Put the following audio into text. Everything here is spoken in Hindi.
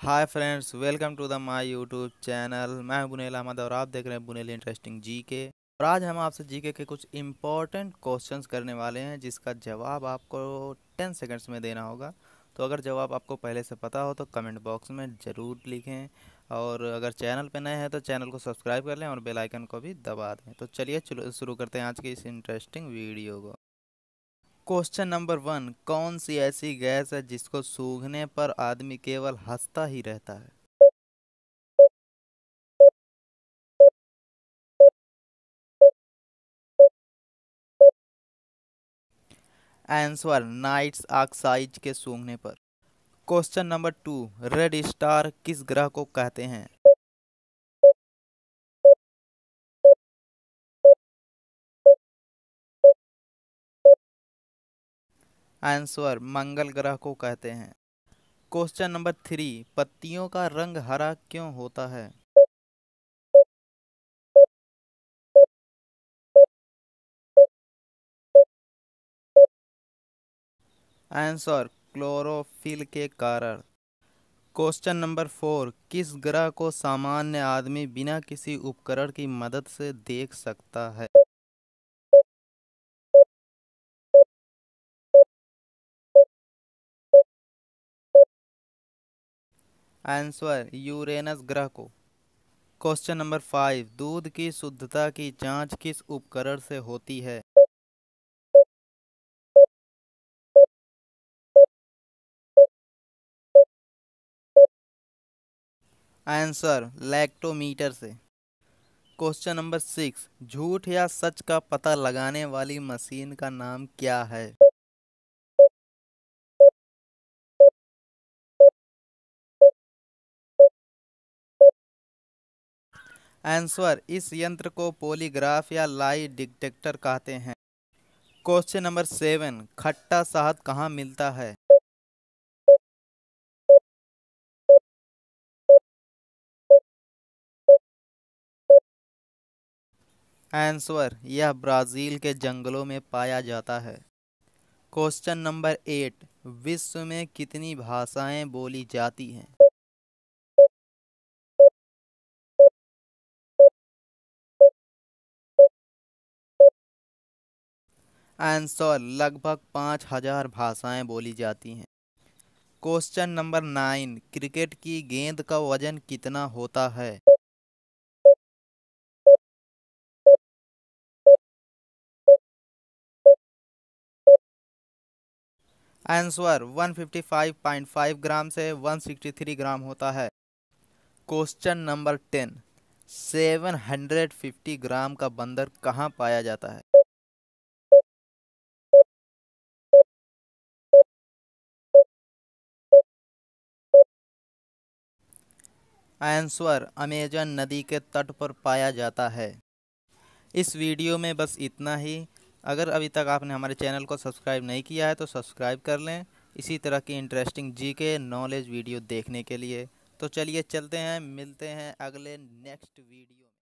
hi friends welcome to the my YouTube channel मैं हूं बुनेल अहमद और आप देख रहे हैं बुनेल इंटरेस्टिंग जी के और आज हम आपसे जी के कुछ इंपॉर्टेंट क्वेश्चंस करने वाले हैं जिसका जवाब आपको टेन सेकंड्स में देना होगा तो अगर जवाब आपको पहले से पता हो तो कमेंट बॉक्स में ज़रूर लिखें और अगर चैनल पर नए हैं तो चैनल को सब्सक्राइब कर लें और बेलाइकन को भी दबा दें तो चलिए शुरू करते हैं आज की इस इंटरेस्टिंग वीडियो को क्वेश्चन नंबर वन कौन सी ऐसी गैस है जिसको सूंघने पर आदमी केवल हंसता ही रहता है आंसर नाइट्स ऑक्साइड के सूंघने पर question number two red star किस ग्रह को कहते हैं आंसर मंगल ग्रह को कहते हैं क्वेश्चन नंबर थ्री पत्तियों का रंग हरा क्यों होता है आंसर क्लोरोफिल के कारण क्वेश्चन नंबर फोर किस ग्रह को सामान्य आदमी बिना किसी उपकरण की मदद से देख सकता है आंसर यूरेनस ग्रह को क्वेश्चन नंबर फाइव दूध की शुद्धता की जांच किस उपकरण से होती है आंसर लैक्टोमीटर से क्वेश्चन नंबर सिक्स झूठ या सच का पता लगाने वाली मशीन का नाम क्या है आंसर इस यंत्र को पोलीग्राफ या लाई डिटेक्टर कहते हैं क्वेश्चन नंबर सेवन खट्टा शहद कहाँ मिलता है आंसर यह ब्राज़ील के जंगलों में पाया जाता है क्वेश्चन नंबर एट विश्व में कितनी भाषाएं बोली जाती हैं आंसर लगभग पाँच हजार भाषाएँ बोली जाती हैं क्वेश्चन नंबर नाइन क्रिकेट की गेंद का वजन कितना होता है आंसर 155.5 ग्राम से 163 ग्राम होता है क्वेश्चन नंबर टेन 750 ग्राम का बंदर कहाँ पाया जाता है आंसवर अमेजन नदी के तट पर पाया जाता है इस वीडियो में बस इतना ही अगर अभी तक आपने हमारे चैनल को सब्सक्राइब नहीं किया है तो सब्सक्राइब कर लें इसी तरह की इंटरेस्टिंग जी के नॉलेज वीडियो देखने के लिए तो चलिए चलते हैं मिलते हैं अगले नेक्स्ट वीडियो